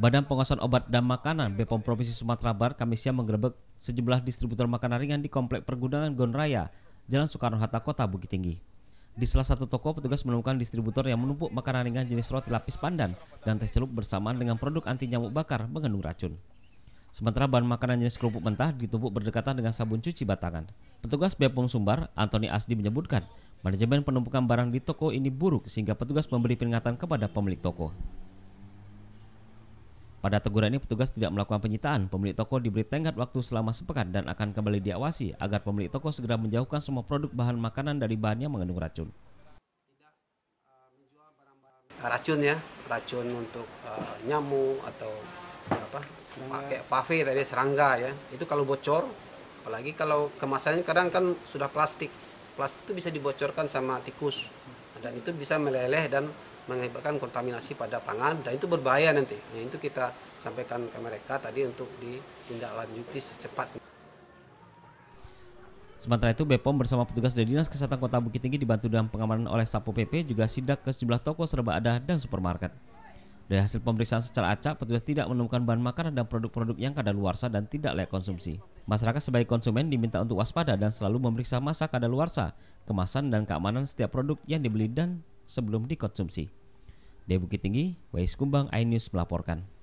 Badan Pengawasan Obat dan Makanan BPOM Provinsi Sumatera Barat Kamis siang menggerebek sejumlah distributor makanan ringan di Komplek Pergudangan Gonraya, Jalan Soekarno-Hatta, Kota Bukit Tinggi. Di salah satu toko, petugas menemukan distributor yang menumpuk makanan ringan jenis roti lapis pandan dan teh celup bersamaan dengan produk anti nyamuk bakar mengandung racun. Sementara bahan makanan jenis kerupuk mentah ditumpuk berdekatan dengan sabun cuci batangan. Petugas Bepom Sumbar, Anthony Asdi menyebutkan, manajemen penumpukan barang di toko ini buruk sehingga petugas memberi peringatan kepada pemilik toko. Pada teguran ini petugas tidak melakukan penyitaan. Pemilik toko diberi tenggat waktu selama sepekan dan akan kembali diawasi agar pemilik toko segera menjauhkan semua produk bahan makanan dari bahan mengandung racun. Eh, racun ya, racun untuk uh, nyamuk atau eh, apa pakai pave tadi serangga ya. Itu kalau bocor, apalagi kalau kemasannya kadang kan sudah plastik. Plastik itu bisa dibocorkan sama tikus dan itu bisa meleleh dan mengakibatkan kontaminasi pada pangan dan itu berbahaya nanti. Nah, itu kita sampaikan ke mereka tadi untuk ditindaklanjuti secepatnya. Sementara itu, BPOM bersama petugas dari Dinas Kesehatan Kota Bukit Tinggi dibantu dalam pengamanan oleh Sapo PP juga sidak ke sejumlah toko serba ada dan supermarket. Dari hasil pemeriksaan secara acak, petugas tidak menemukan bahan makanan dan produk-produk yang kadaluarsa dan tidak layak konsumsi. Masyarakat sebagai konsumen diminta untuk waspada dan selalu memeriksa masa kadaluarsa, kemasan dan keamanan setiap produk yang dibeli dan sebelum dikonsumsi. Dari Bukit Tinggi, Wais Kumbang, iNews melaporkan.